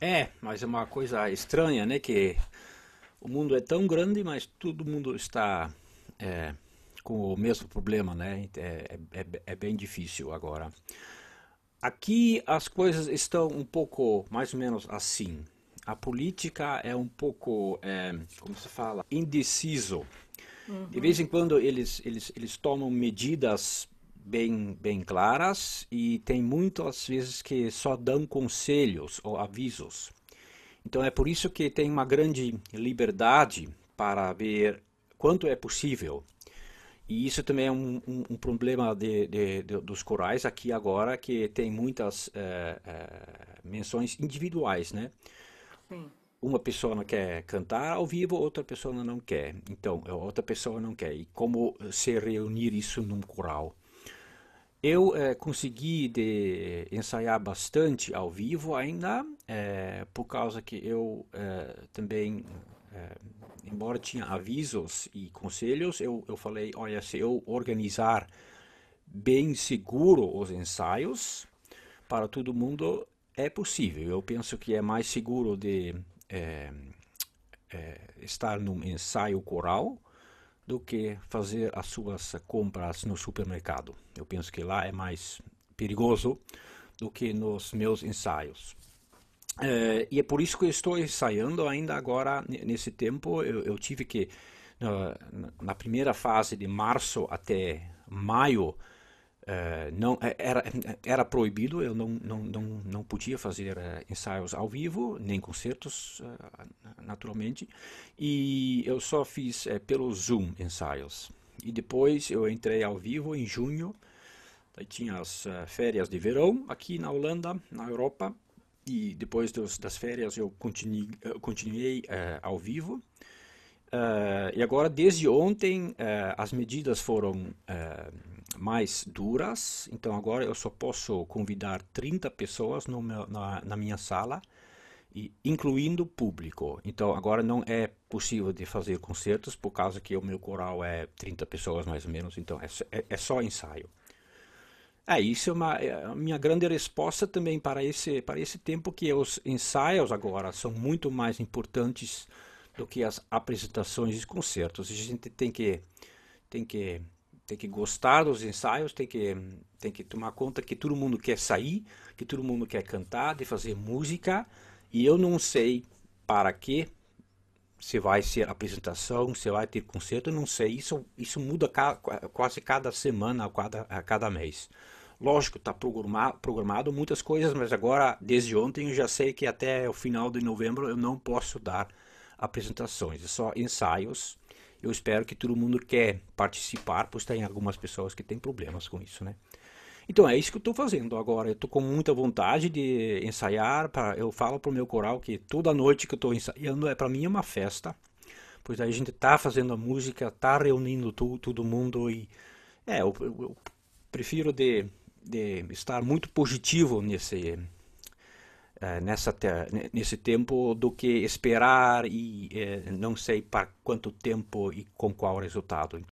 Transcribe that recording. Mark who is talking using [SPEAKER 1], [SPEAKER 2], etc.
[SPEAKER 1] É, mas é uma coisa estranha, né? Que o mundo é tão grande, mas todo mundo está é, com o mesmo problema, né? É, é, é, bem difícil agora. Aqui as coisas estão um pouco mais ou menos assim. A política é um pouco, é, como se fala, indeciso. Uhum. De vez em quando eles, eles, eles tomam medidas bem, bem claras e tem muitas vezes que só dão conselhos ou avisos. Então é por isso que tem uma grande liberdade para ver quanto é possível. E isso também é um, um, um problema de, de, de, dos corais aqui agora, que tem muitas é, é, menções individuais, né? Sim uma pessoa não quer cantar ao vivo, outra pessoa não quer. Então, outra pessoa não quer. E como se reunir isso num coral? Eu é, consegui de ensaiar bastante ao vivo ainda, é, por causa que eu é, também, embora tinha avisos e conselhos, eu, eu falei, olha, se eu organizar bem seguro os ensaios para todo mundo, é possível. Eu penso que é mais seguro de estar num ensaio coral do que fazer as suas compras no supermercado. Eu penso que lá é mais perigoso do que nos meus ensaios. É, e é por isso que eu estou ensaiando ainda agora nesse tempo. Eu, eu tive que na, na primeira fase de março até maio eh, não eh, era, eh, era proibido, eu não, não, não, não podia fazer uh, ensaios ao vivo, nem concertos, uh, naturalmente, e eu só fiz pelo Zoom ensaios. E depois eu entrei ao vivo em junho, aí tinha as férias de verão aqui na Holanda, na Europa, e depois dos, das férias eu continue, continuei ao vivo. e agora, desde ontem, as medidas foram mais duras. Então agora eu só posso convidar 30 pessoas no meu, na, na minha sala, e, incluindo público. Então agora não é possível de fazer concertos, por causa que o meu coral é 30 pessoas mais ou menos, então é, é, é só ensaio. É, isso é uma é a minha grande resposta também para esse, para esse tempo que os ensaios agora são muito mais importantes do que as apresentações de concertos. A gente tem que, tem que tem que gostar dos ensaios, tem que, tem que tomar conta que todo mundo quer sair, que todo mundo quer cantar, de fazer música, e eu não sei para que se vai ser apresentação, se vai ter concerto, não sei. Isso, isso muda ca, quase cada semana, a cada, a cada mês. Lógico, está programado, programado muitas coisas, mas agora, desde ontem, eu já sei que até o final de novembro eu não posso dar apresentações, é só ensaios eu espero que todo mundo quer participar, pois tem algumas pessoas que têm problemas com isso, né? Então é isso que eu estou fazendo agora. Eu estou com muita vontade de ensaiar. Pra, eu falo para o meu coral que toda noite que eu estou ensaiando é para mim uma festa, pois aí a gente está fazendo a música, está reunindo tu, todo mundo e é, eu, eu, eu prefiro de, de estar muito positivo nesse uh, nessa nesse tempo do que esperar e uh, não sei para quanto tempo e com qual resultado.